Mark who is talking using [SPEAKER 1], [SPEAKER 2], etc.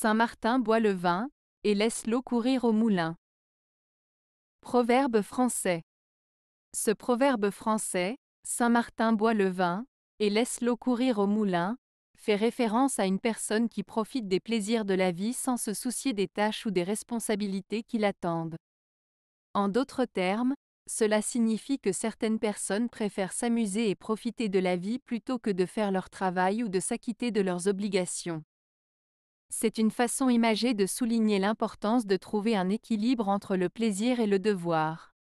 [SPEAKER 1] Saint Martin boit le vin, et laisse l'eau courir au moulin. Proverbe français. Ce proverbe français, Saint Martin boit le vin, et laisse l'eau courir au moulin, fait référence à une personne qui profite des plaisirs de la vie sans se soucier des tâches ou des responsabilités qui l'attendent. En d'autres termes, cela signifie que certaines personnes préfèrent s'amuser et profiter de la vie plutôt que de faire leur travail ou de s'acquitter de leurs obligations. C'est une façon imagée de souligner l'importance de trouver un équilibre entre le plaisir et le devoir.